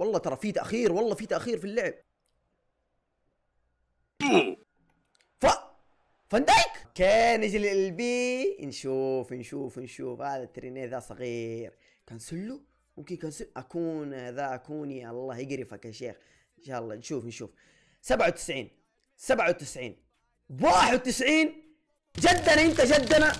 والله ترى في تاخير والله في تاخير في اللعب ف فان دايك كان نجي للبي نشوف نشوف نشوف هذا الترينيه ذا صغير كنسلو ممكن كنسل اكون ذا يا الله يقرفك يا شيخ ان شاء الله نشوف نشوف 97 97 91 جدنا انت جدنا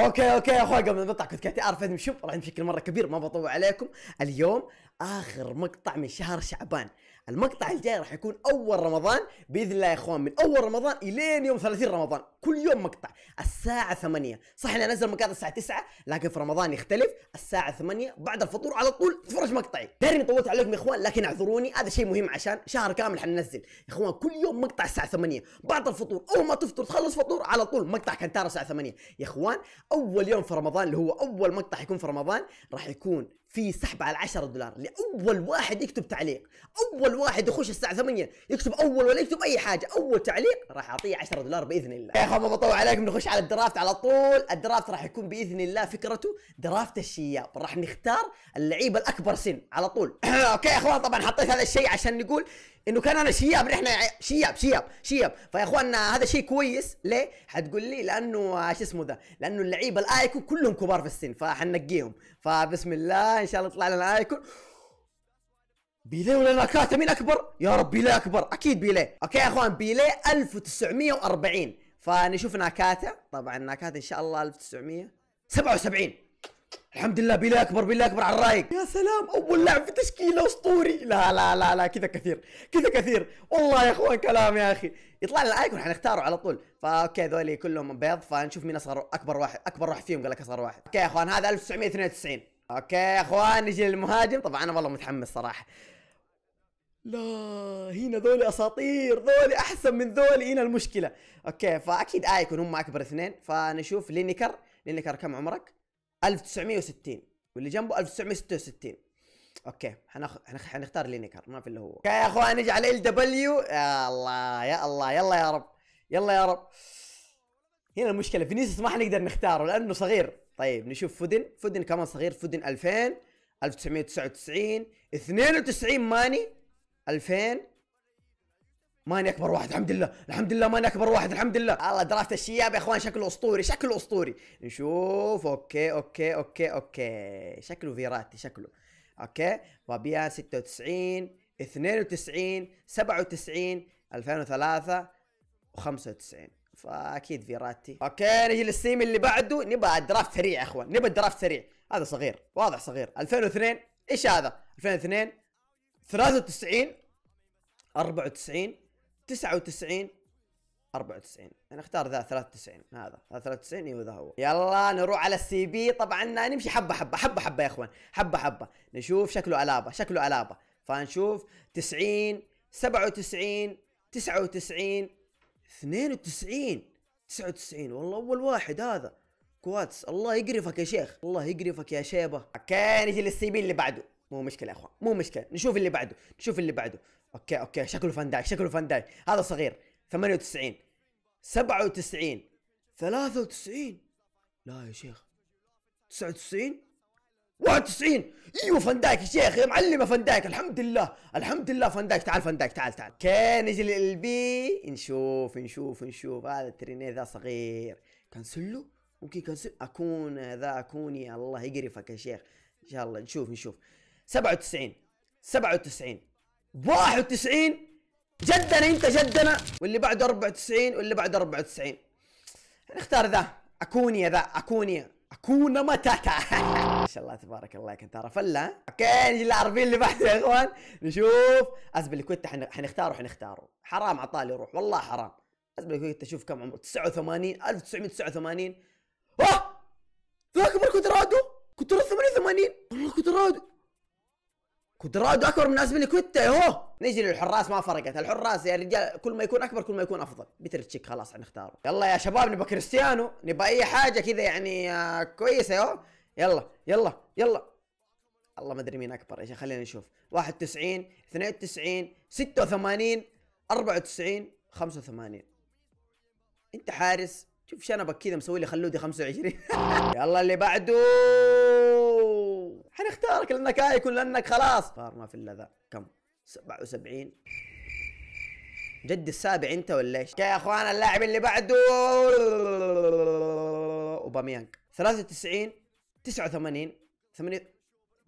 اوكي اوكي يا اخوي قبل ما نقطع كتكاتي اعرف اني شوف راح بشكل مره كبير ما بطول عليكم اليوم اخر مقطع من شهر شعبان المقطع الجاي راح يكون اول رمضان باذن الله يا اخوان من اول رمضان الين يوم 30 رمضان كل يوم مقطع الساعه 8 صح اني انزل مقاطع الساعه 9 لكن في رمضان يختلف الساعه 8 بعد الفطور على طول تفرج مقطعي داري اني طولت عليكم يا اخوان لكن اعذروني هذا شيء مهم عشان شهر كامل حننزل يا اخوان كل يوم مقطع الساعه 8 بعد الفطور اول ما تفطر تخلص فطور على طول مقطع كنتاره الساعه 8 يا اخوان اول يوم في رمضان اللي هو اول مقطع يكون في رمضان راح يكون في سحب على 10 دولار لاول واحد يكتب تعليق اول واحد يخش الساعه 8 يكتب اول ولا يكتب اي حاجه اول تعليق راح اعطيه 10 دولار باذن الله يا اخوان ما بطول عليكم نخش على الدرافت على طول الدرافت راح يكون باذن الله فكرته درافت الشياب راح نختار اللعيبه الاكبر سن على طول اوكي يا اخوان طبعا حطيت هذا الشيء عشان نقول انه كان انا شياب نحن شياب شياب شياب فيا اخوان هذا شيء كويس ليه؟ حتقول لي لانه آه، شو اسمه ده؟ لانه اللعيبه الايكون كلهم كبار في السن فحنقيهم فبسم الله ان شاء الله يطلع لنا ايكون بيليه ولا ناكاتا مين اكبر؟ يا رب بيليه اكبر اكيد بيليه اوكي يا اخوان بيليه 1940 فنشوف ناكاتا طبعا ناكاتا ان شاء الله 1977 الحمد لله بالله اكبر بالله اكبر على الرايق يا سلام اول لاعب في تشكيله اسطوري لا لا لا لا كذا كثير كذا كثير والله يا اخوان كلام يا اخي يطلع لنا الايكون حنختاره على طول فاوكي ذولي كلهم بيض فنشوف مين اصغر اكبر واحد اكبر واحد فيهم قال لك اصغر واحد اوكي يا اخوان هذا 1992 اوكي يا اخوان نجي للمهاجم طبعا انا والله متحمس صراحه لا هنا ذولي اساطير ذولي احسن من ذولي هنا المشكله اوكي فاكيد ايكون هم اكبر اثنين فنشوف لينيكر لينيكر كم عمرك 1960 واللي جنبه 1966 اوكي حناخ... حنختار لينكر ما في الا هو يا اخوان نجي على ال دبليو يا الله يا الله يلا يا رب يلا يا رب هنا المشكله فينيسيوس ما حنقدر نختاره لانه صغير طيب نشوف فودن فودن كمان صغير فودن 2000 1999 92 ماني 2000 ماني اكبر واحد الحمد لله الحمد لله ماني اكبر واحد الحمد لله الله درافت الشياب يا اخوان شكله اسطوري شكله اسطوري نشوف اوكي اوكي اوكي اوكي شكله فيراتي شكله اوكي فابيان 96 92 97 2003 و95 فاكيد فيراتي اوكي نجي للسيم اللي بعده نبغى درافت سريع يا اخوان نبغى درافت سريع هذا صغير واضح صغير 2002 ايش هذا 2002 93 94 99 94 انا اختار ذا 93 هذا 93 ايوه ذا هو يلا نروح على السي بي طبعا نمشي حبه حبه حبه حبه يا اخوان حبه حبه نشوف شكله علابه شكله علابه فنشوف 90 97 99 92 99 والله اول واحد هذا كواتس الله يقرفك يا شيخ الله يقرفك يا شيبه اوكي نجي للسي بي اللي بعده مو مشكله يا اخوان مو مشكله نشوف اللي بعده نشوف اللي بعده اوكي اوكي شكله فان دايك شكله فان دايك هذا صغير 98 97 93 لا يا شيخ 99 91 ايوه فان دايك يا شيخ يا معلمه فان دايك الحمد لله الحمد لله فان دايك تعال فان دايك تعال تعال اوكي نجي للبي نشوف نشوف نشوف هذا الترينيه ذا صغير كنسلو ممكن كنسل اكون ذا يا الله يقرفك يا شيخ ان شاء الله نشوف نشوف 97 97 91 جدنا انت جدنا واللي بعده 94 واللي بعده 94 نختار ذا اكونيا ذا اكونيا اكونا متاتا ما شاء الله تبارك الله كنت ترى فله اوكي نجي العربين اللي بعده يا اخوان نشوف ازبل الكويت حنختاره حنختاره حرام عطالي روح والله حرام ازبل الكويت شوف كم عمره 89 1989 اه ذاك ما كنت رادو كنت 88 والله كنت رادو رائد اكبر من ازبليكويتا يوه نجي للحراس ما فرقت الحراس يا رجال كل ما يكون اكبر كل ما يكون افضل بيتر تشيك خلاص حنختاره يلا يا شباب نبغى كريستيانو نبغى اي حاجه كذا يعني آه، كويسه يوه يلا يلا يلا الله ما ادري مين اكبر يا شيخ خلينا نشوف 91 92 86 94 85 انت حارس شوف شنبك كذا مسوي لي خلودي 25 يلا اللي بعده اختارك لانك ايكون لانك خلاص ما في الا ذا كم 77 جد السابع انت ولا ايش؟ يا اخوان اللاعب اللي بعده اوباميانج 93 89 80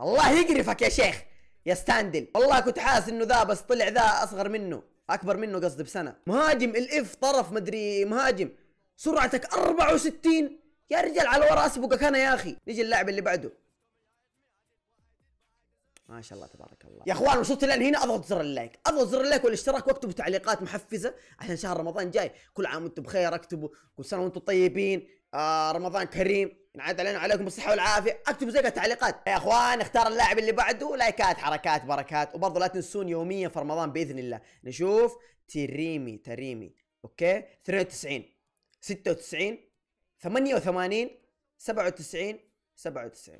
الله يقرفك يا شيخ يا ستاندل والله كنت حاسس انه ذا بس طلع ذا اصغر منه اكبر منه قصدي بسنه مهاجم الاف طرف مدري مهاجم سرعتك 64 يا رجال على ورا اسبقك انا يا اخي نجي اللاعب اللي بعده ما شاء الله تبارك الله يا اخوان وصلت الان هنا اضغط زر اللايك اضغط زر اللايك والاشتراك واكتب تعليقات محفزه عشان شهر رمضان جاي كل عام وانتم بخير اكتبوا كل سنه وانتم طيبين آه رمضان كريم ينعاد علينا وعليكم بالصحه والعافيه اكتبوا زي التعليقات يا اخوان اختار اللاعب اللي بعده لايكات حركات بركات وبرضه لا تنسون يوميا في رمضان باذن الله نشوف تريمي تريمي اوكي 92 96 88 97 97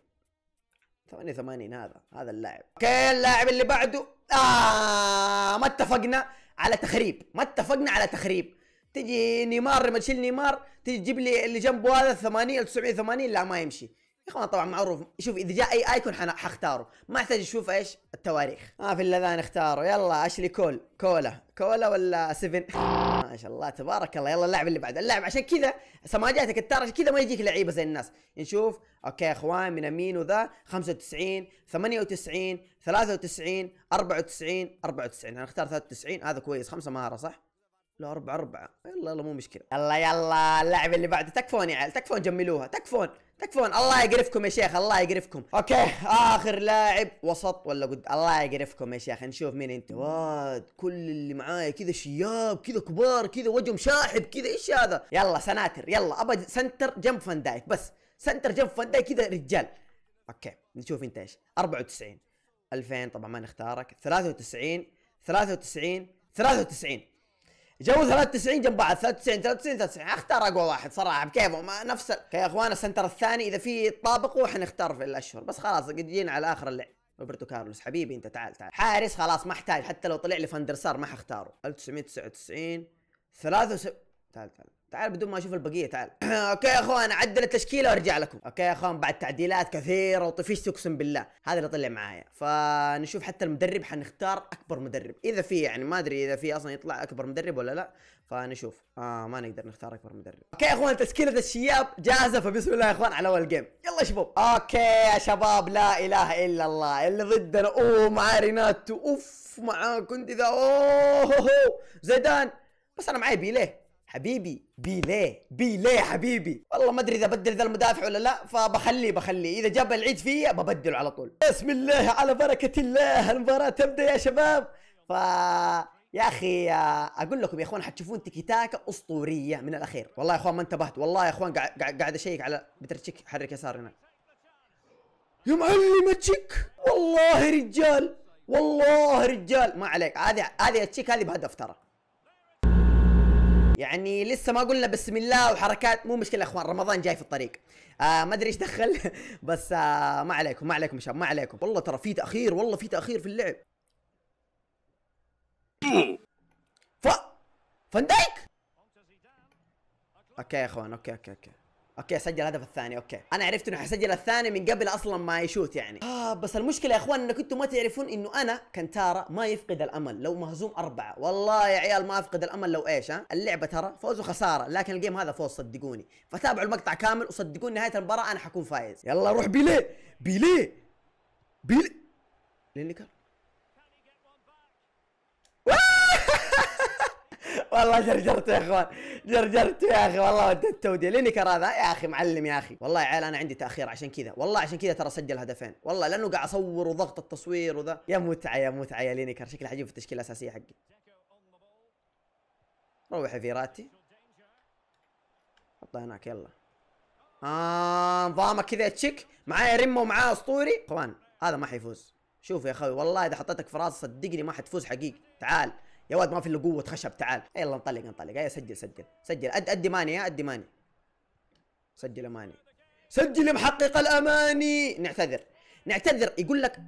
88 هذا هذا اللاعب اوكي اللاعب اللي بعده آه ما اتفقنا على تخريب ما اتفقنا على تخريب تجي نيمار لما تشيل نيمار تجي تجيب لي اللي جنبه هذا 80 980 لا ما يمشي يا اخوان طبعا معروف شوف اذا جاء اي ايكون حختاره ما احتاج اشوف ايش التواريخ ما في الا ذا نختاره يلا اشلي كول كولا كولا ولا سفن ما شاء الله تبارك الله يلا اللاعب اللي بعده اللاعب عشان كذا سماجاتك التار عشان كذا ما يجيك لعيبه زي الناس نشوف اوكي يا اخوان من امين وذا 95 98 93 94 94 هنختار 93 هذا كويس خمسه مهاره صح لا أربعة أربعة يلا يلا مو مشكلة يلا يلا اللاعب اللي بعده تكفون يا عيال تكفون جملوها تكفون تكفون الله يقرفكم يا شيخ الله يقرفكم اوكي اخر لاعب وسط ولا قد الله يقرفكم يا شيخ نشوف مين انت واد كل اللي معايا كذا شياب كذا كبار كذا وجههم شاحب كذا ايش هذا يلا سناتر يلا ابى سنتر جنب فان دايك بس سنتر جنب فان دايك كذا رجال اوكي نشوف انت ايش 94 2000 طبعا ما نختارك 93 93 93 جو 93 جنب بعض 93 93 93 اختار اقوى واحد صراحه بكيفه ما نفس يا اخوان السنتر الثاني اذا في طابق حنختار في الاشهر بس خلاص قد جينا على اخر اللعب روبرتو كارلوس حبيبي انت تعال تعال حارس خلاص ما احتاج حتى لو طلع لي فاندرسار ما حختاره 1999 73 تعال تعال تعال بدون ما اشوف البقيه تعال اوكي يا اخوان عدل التشكيله وارجع لكم اوكي يا اخوان بعد تعديلات كثيره وطفشت اقسم بالله هذا اللي طلع معايا فنشوف حتى المدرب حنختار اكبر مدرب اذا في يعني ما ادري اذا في اصلا يطلع اكبر مدرب ولا لا فنشوف اه ما نقدر نختار اكبر مدرب اوكي يا اخوان تشكيله الشياب جاهزه فبسم الله يا اخوان على اول جيم يلا يا شباب اوكي يا شباب لا اله الا الله اللي ضدنا اوه مع ريناتو اوف معاه كنت ذا اوه زيدان بس انا معاي بيليه حبيبي بيليه بيليه حبيبي والله ما ادري اذا بدل ذا المدافع ولا لا فبخليه بخليه اذا جاب العيد فيا ببدله على طول بسم الله على بركه الله المباراه تبدا يا شباب ف يا اخي آه، اقول لكم يا اخوان حتشوفون تيكي تاكا اسطوريه من الاخير والله يا اخوان ما انتبهت والله يا اخوان قاعد اشيك على بترتشيك حرك يسار هناك يا معلم تشيك والله رجال والله رجال ما عليك هذه هذه التشيك هذه بهدف ترى يعني لسه ما قلنا بسم الله وحركات مو مشكله يا اخوان رمضان جاي في الطريق آه ما ادري ايش دخل بس آه ما عليكم ما عليكم يا شباب ما عليكم والله ترى في تاخير والله في تاخير في اللعب ف فان اوكي يا اخوان اوكي اوكي اوكي اوكي سجل الهدف الثاني اوكي انا عرفت انه حيسجل الثاني من قبل اصلا ما يشوت يعني اه بس المشكله يا اخوان انكم انتم ما تعرفون انه انا كنتارا ما يفقد الامل لو مهزوم اربعه والله يا عيال ما افقد الامل لو ايش ها اللعبه ترى فوز وخساره لكن الجيم هذا فوز صدقوني فتابعوا المقطع كامل وصدقوني نهايه المباراه انا حكون فايز يلا روح بيليه بيليه بيليه لين والله جرجرت يا اخوان جرجرت يا اخي والله وديت توديع لينيكر هذا يا اخي معلم يا اخي والله يا عيال انا عندي تاخير عشان كذا والله عشان كذا ترى سجل هدفين والله لانه قاعد اصور وضغط التصوير وذا يا متعه يا متعه يا لينيكر شكله حجيب في التشكيله الاساسيه حقي روح يا فيراتي حطها هناك يلا آه نظامك كذا تشيك معايا رمه ومعاه اسطوري اخوان هذا ما حيفوز شوف يا اخوي والله اذا حطيتك في راس صدقني ما حتفوز حقيقي تعال يا واد ما في الا قوه خشب تعال إيه، يلا انطلق انطلق إيه، هيا سجل سجل سجل أد ادي ماني يا ادي ماني سجل ماني سجل محقق الاماني نعتذر نعتذر يقول لك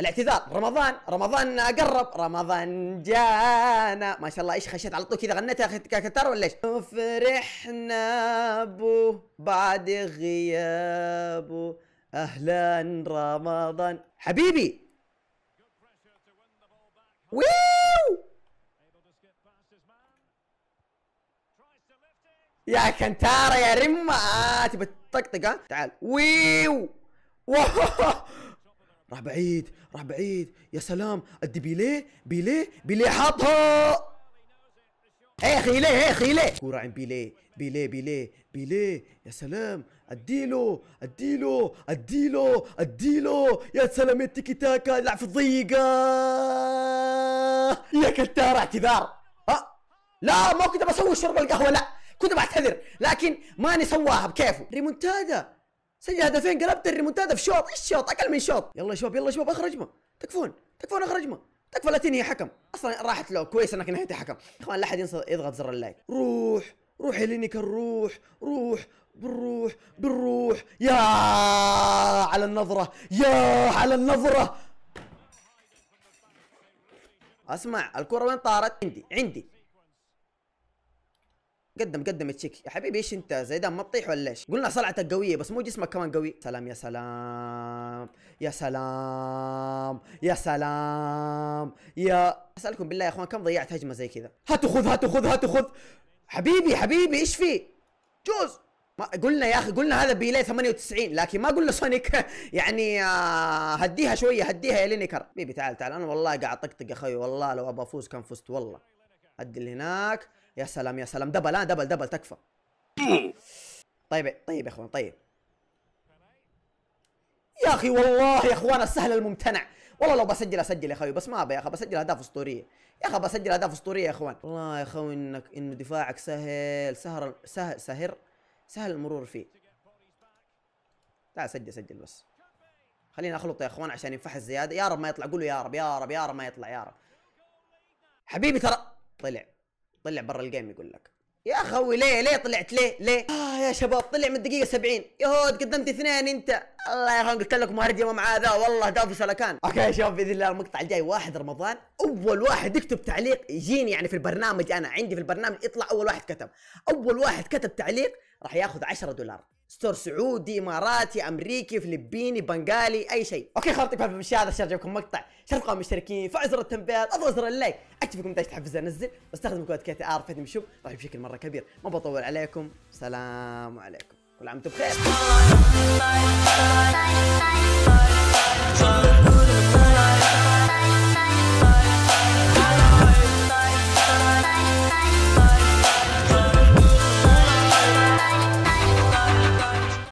الاعتذار رمضان رمضان قرب رمضان جانا ما شاء الله ايش خشيت على طول كذا غنيت يا كتار ولا ايش فرحنا به بعد غيابه اهلا رمضان حبيبي ويييي يا كنتارا يا رمة آه، تبى تطقطق ها تعال ويو راح بعيد راح بعيد يا سلام ادي بيليه بيليه بيليه حطها ايه خيليه ايه خيليه كورة عند بيليه بيليه بيليه بيليه يا سلام اديله اديله اديله اديله يا سلام التيكي تاكا لعب في الضيقة يا كنتارة اعتذار آه. لا ما كنت بسوي شرب القهوة لا كنت بعتذر لكن ماني سواها بكيفه ريمونتادا سجل هدفين قلبت الريمونتادا في شوط ايش شوط اقل من شوط يلا يا شباب يلا يا شباب اخرج ما تكفون تكفون اخرج ما تكفى لا تنهي حكم اصلا راحت له كويس انك نهيت حكم اخوان لا احد يضغط زر اللايك روح روح لينيكا روح روح بالروح بالروح يا على النظرة يا على النظرة اسمع الكرة وين طارت عندي عندي قدم قدم تشيك يا حبيبي ايش انت زيدان ما تطيح ولا ايش قلنا صلعتك قويه بس مو جسمك كمان قوي سلام يا سلام يا سلام يا سلام يا اسالكم بالله يا اخوان كم ضيعت هجمه زي كذا هات خذ هات خذ هات خذ حبيبي حبيبي ايش في جوز ما قلنا يا اخي قلنا هذا بيلي 98 لكن ما قلنا سونيك يعني آه هديها شويه هديها يا لينيكر بيبي تعال تعال انا والله قاعد اطقطق اخوي والله لو ابى افوز كان فزت والله هدي اللي هناك يا سلام يا سلام دبل ها دبل دبل تكفى طيب طيب يا اخوان طيب يا اخي والله يا اخوان السهل الممتنع والله لو بسجل اسجل يا اخوي بس ما ابي يا اخي بسجل اهداف اسطوريه يا اخي بسجل اهداف اسطوريه يا اخوان والله يا اخوي انك انه دفاعك سهل سهر سهل سهر سهل المرور فيه تعال سجل سجل بس خلينا اخلط يا اخوان عشان ينفحص زياده يا رب ما يطلع قولوا يا رب يا رب يا رب ما يطلع يا رب حبيبي ترى طلع طلع برا الجيم يقول لك يا خوي ليه ليه طلعت ليه ليه آه يا شباب طلع من الدقيقه 70 يهود قدمت اثنين انت الله يرحم قلت لكم هرجمه مع ذا والله دافي سلكان اوكي يا شباب باذن الله المقطع الجاي 1 رمضان اول واحد يكتب تعليق يجيني يعني في البرنامج انا عندي في البرنامج يطلع اول واحد كتب اول واحد كتب تعليق راح ياخذ 10 دولار ستور سعودي اماراتي امريكي فلبيني بنغالي اي شيء اوكي خلطي بهذا الشيء هذا الشهر لكم مقطع شرفوا المشتركين فعلوا زر التنبيهات اضغطوا زر اللايك اكتب لكم دايش تحفز انزل واستخدم كود كي تي ار في بشوف راح بشكل مره كبير ما بطول عليكم سلام عليكم كل عام وانتم بخير